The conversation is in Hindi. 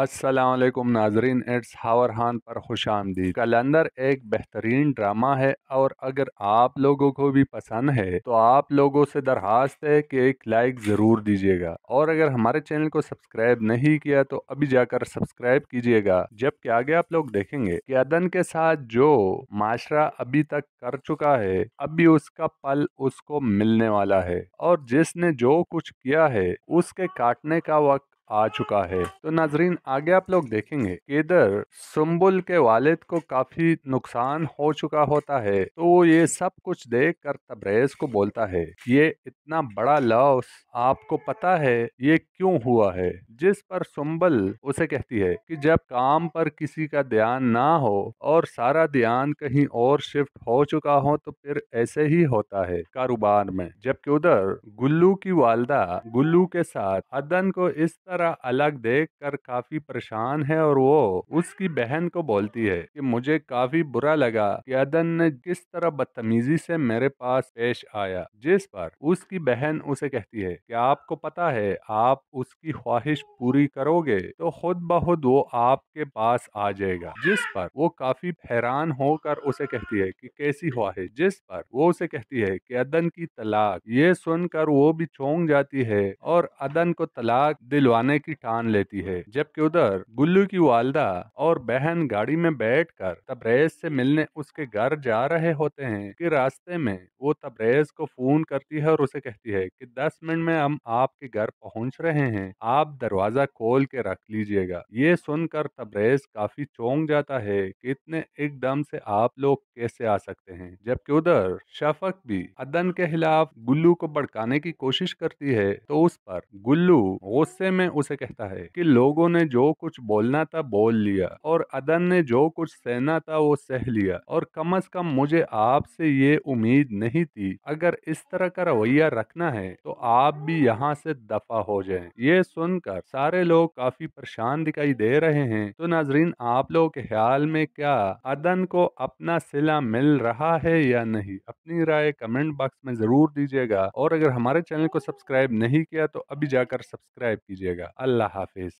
असलकुम नाजरीन एट्स हावर हान पर खुश आमदी कलंदर एक बेहतरीन ड्रामा है और अगर आप लोगों को भी पसंद है तो आप लोगों से दरख्वास्त है कि एक लाइक ज़रूर दीजिएगा और अगर हमारे चैनल को सब्सक्राइब नहीं किया तो अभी जाकर सब्सक्राइब कीजिएगा जबकि आगे आप लोग देखेंगे कि अदन के साथ जो माशरा अभी तक कर चुका है अभी उसका पल उसको मिलने वाला है और जिसने जो कुछ किया है उसके काटने का वक्त आ चुका है तो नाजरीन आगे आप लोग देखेंगे इधर सुम्बुल के वालिद को काफी नुकसान हो चुका होता है तो वो ये सब कुछ देख कर तब्रेज को बोलता है ये इतना बड़ा लॉस आपको पता है ये क्यों हुआ है जिस पर सुम्बल उसे कहती है कि जब काम पर किसी का ध्यान ना हो और सारा ध्यान कहीं और शिफ्ट हो चुका हो तो फिर ऐसे ही होता है कारोबार में जबकि उधर गुल्लू की वालदा गुल्लू के साथ हदन को इस तरह सारा अलग देख कर काफी परेशान है और वो उसकी बहन को बोलती है कि मुझे काफी बुरा लगा कि अदन ने किस तरह बदतमीजी से मेरे पास पेश आया जिस पर उसकी बहन उसे कहती है कि आपको पता है आप उसकी ख्वाहिश पूरी करोगे तो खुद ब खुद वो आपके पास आ जाएगा जिस पर वो काफी हैरान होकर उसे कहती है कि कैसी ख्वाहिश जिस पर वो उसे कहती है कि अदन की तलाक ये सुनकर वो भी चौंक जाती है और अदन को तलाक दिलवाने जाने की ठान लेती है जबकि उधर गुल्लू की वालदा और बहन गाड़ी में बैठ कर तब्रेज से मिलने उसके घर जा रहे होते हैं कि रास्ते में वो तब्रेज को फोन करती है और उसे कहती है कि 10 मिनट में हम आपके घर पहुंच रहे हैं आप दरवाजा खोल के रख लीजिएगा ये सुनकर तब्रेज काफी चौंक जाता है कि इतने एकदम से आप लोग कैसे आ सकते हैं जबकि उधर शफक भी अदन के खिलाफ गुल्लू को भड़काने की कोशिश करती है तो उस पर गुल्लू गुस्से में उसे कहता है कि लोगों ने जो कुछ बोलना था बोल लिया और अदन ने जो कुछ सहना था वो सह लिया और कम अज कम मुझे आपसे ये उम्मीद नहीं थी अगर इस तरह का रवैया रखना है तो आप भी यहाँ से दफा हो जाए ये सुनकर सारे लोग काफी परेशान दिखाई दे रहे हैं तो नाजरीन आप लोगों के ख्याल में क्या अदन को अपना सिला मिल रहा है या नहीं अपनी राय कमेंट बॉक्स में जरूर दीजिएगा और अगर हमारे चैनल को सब्सक्राइब नहीं किया तो अभी जाकर सब्सक्राइब कीजिएगा Allah Hafiz.